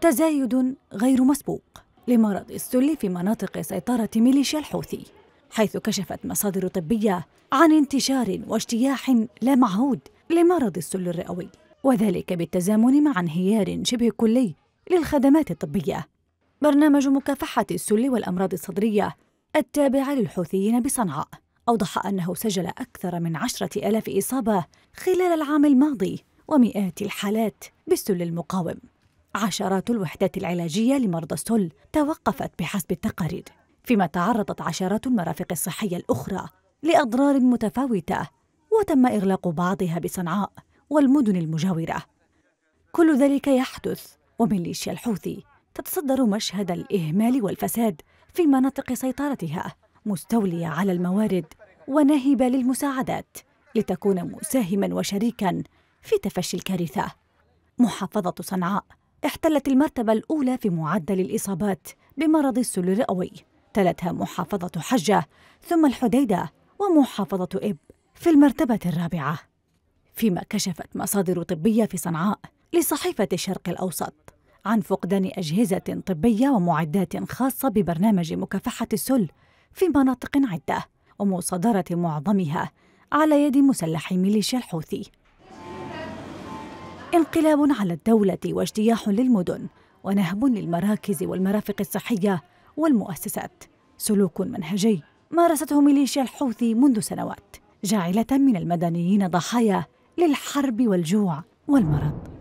تزايد غير مسبوق لمرض السل في مناطق سيطرة ميليشيا الحوثي حيث كشفت مصادر طبية عن انتشار واجتياح لا معهود لمرض السل الرئوي وذلك بالتزامن مع انهيار شبه كلي للخدمات الطبية برنامج مكافحة السل والأمراض الصدرية التابع للحوثيين بصنعاء أوضح أنه سجل أكثر من عشرة ألاف إصابة خلال العام الماضي ومئات الحالات بالسل المقاوم عشرات الوحدات العلاجية لمرضى السل توقفت بحسب التقارير فيما تعرضت عشرات المرافق الصحية الأخرى لأضرار متفاوتة وتم إغلاق بعضها بصنعاء والمدن المجاورة كل ذلك يحدث وميليشيا الحوثي تتصدر مشهد الإهمال والفساد في مناطق سيطرتها مستولية على الموارد وناهبة للمساعدات لتكون مساهما وشريكا في تفشي الكارثة محافظة صنعاء احتلت المرتبة الأولى في معدل الإصابات بمرض السل الرئوي تلتها محافظة حجة ثم الحديدة ومحافظة إب في المرتبة الرابعة فيما كشفت مصادر طبية في صنعاء لصحيفة الشرق الأوسط عن فقدان أجهزة طبية ومعدات خاصة ببرنامج مكافحة السل في مناطق عدة ومصادرة معظمها على يد مسلحي ميليشيا الحوثي انقلاب على الدولة واجتياح للمدن ونهب للمراكز والمرافق الصحية والمؤسسات سلوك منهجي مارسته ميليشيا الحوثي منذ سنوات جاعلة من المدنيين ضحايا للحرب والجوع والمرض